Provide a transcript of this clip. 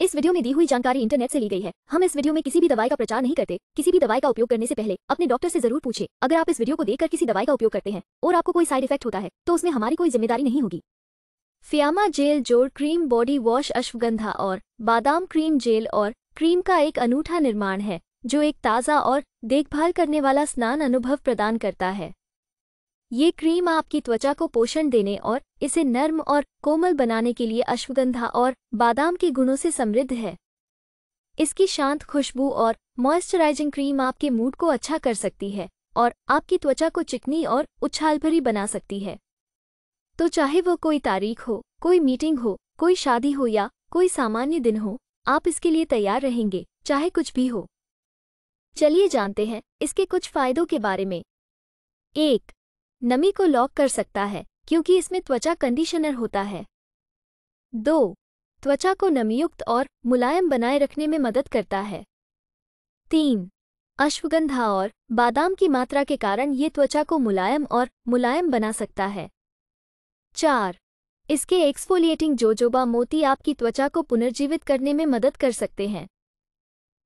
इस वीडियो में दी हुई जानकारी इंटरनेट से ली गई है हम इस वीडियो में किसी भी दवाई का प्रचार नहीं करते किसी भी दवाई का उपयोग करने से पहले अपने डॉक्टर से जरूर पूछे अगर आप इस वीडियो को देखकर किसी दवाई का उपयोग करते हैं और आपको कोई साइड इफेक्ट होता है तो उसमें हमारी कोई जिम्मेदारी नहीं होगी फियामा जेल जोड़ क्रीम बॉडी वॉश अश्वगंधा और बादाम क्रीम जेल और क्रीम का एक अनूठा निर्माण है जो एक ताज़ा और देखभाल करने वाला स्नान अनुभव प्रदान करता है ये क्रीम आपकी त्वचा को पोषण देने और इसे नर्म और कोमल बनाने के लिए अश्वगंधा और बादाम के गुणों से समृद्ध है इसकी शांत खुशबू और मॉइस्चराइजिंग क्रीम आपके मूड को अच्छा कर सकती है और आपकी त्वचा को चिकनी और उछाल भरी बना सकती है तो चाहे वो कोई तारीख हो कोई मीटिंग हो कोई शादी हो या कोई सामान्य दिन हो आप इसके लिए तैयार रहेंगे चाहे कुछ भी हो चलिए जानते हैं इसके कुछ फायदों के बारे में एक नमी को लॉक कर सकता है क्योंकि इसमें त्वचा कंडीशनर होता है दो त्वचा को नमीयुक्त और मुलायम बनाए रखने में मदद करता है तीन अश्वगंधा और बादाम की मात्रा के कारण ये त्वचा को मुलायम और मुलायम बना सकता है चार इसके एक्सफोलिएटिंग जोजोबा मोती आपकी त्वचा को पुनर्जीवित करने में मदद कर सकते हैं